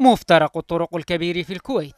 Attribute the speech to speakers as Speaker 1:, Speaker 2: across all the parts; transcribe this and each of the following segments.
Speaker 1: مفترق الطرق الكبير في الكويت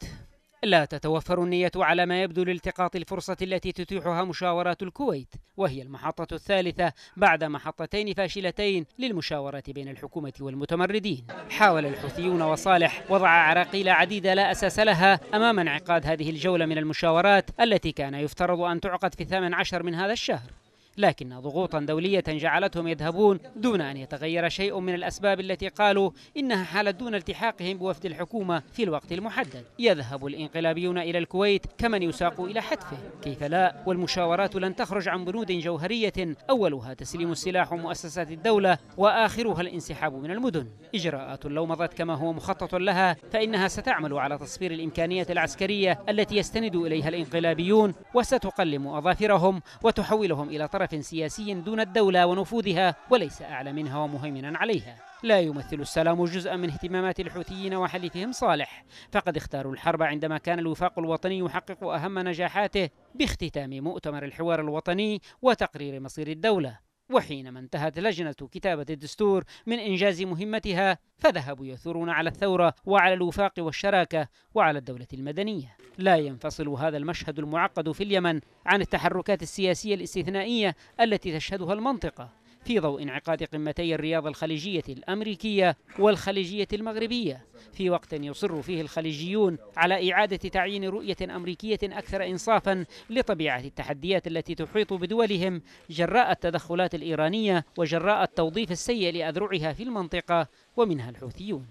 Speaker 1: لا تتوفر النية على ما يبدو لالتقاط الفرصة التي تتيحها مشاورات الكويت وهي المحطة الثالثة بعد محطتين فاشلتين للمشاورة بين الحكومة والمتمردين حاول الحوثيون وصالح وضع عراقيل عديدة لا أساس لها أمام انعقاد هذه الجولة من المشاورات التي كان يفترض أن تعقد في الثامن عشر من هذا الشهر لكن ضغوطا دولية جعلتهم يذهبون دون أن يتغير شيء من الأسباب التي قالوا إنها حالت دون التحاقهم بوفد الحكومة في الوقت المحدد يذهب الإنقلابيون إلى الكويت كمن يساق إلى حتفه كيف لا والمشاورات لن تخرج عن بنود جوهرية أولها تسليم السلاح ومؤسسات الدولة وآخرها الانسحاب من المدن إجراءات لو مضت كما هو مخطط لها فإنها ستعمل على تصفير الإمكانية العسكرية التي يستند إليها الإنقلابيون وستقلم أظافرهم وتحولهم إلى طرف طرف سياسي دون الدولة ونفوذها وليس أعلى منها ومهيمنا عليها لا يمثل السلام جزءا من اهتمامات الحوثيين وحليفهم صالح فقد اختاروا الحرب عندما كان الوفاق الوطني يحقق أهم نجاحاته باختتام مؤتمر الحوار الوطني وتقرير مصير الدولة وحينما انتهت لجنة كتابة الدستور من إنجاز مهمتها فذهبوا يثورون على الثورة وعلى الوفاق والشراكة وعلى الدولة المدنية لا ينفصل هذا المشهد المعقد في اليمن عن التحركات السياسية الاستثنائية التي تشهدها المنطقة في ضوء انعقاد قمتي الرياضة الخليجية الأمريكية والخليجية المغربية في وقت يصر فيه الخليجيون على إعادة تعيين رؤية أمريكية أكثر إنصافا لطبيعة التحديات التي تحيط بدولهم جراء التدخلات الإيرانية وجراء التوظيف السيء لأذرعها في المنطقة ومنها الحوثيون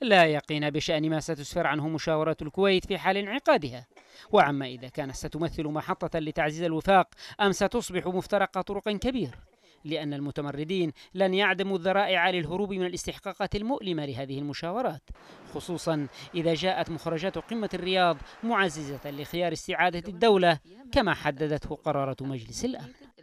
Speaker 1: لا يقين بشأن ما ستسفر عنه مشاورة الكويت في حال انعقادها وعما إذا كانت ستمثل محطة لتعزيز الوفاق أم ستصبح مفترق طرق كبير لأن المتمردين لن يعدموا الذرائع للهروب من الاستحقاقات المؤلمة لهذه المشاورات خصوصا إذا جاءت مخرجات قمة الرياض معززة لخيار استعادة الدولة كما حددته قرارة مجلس الأمن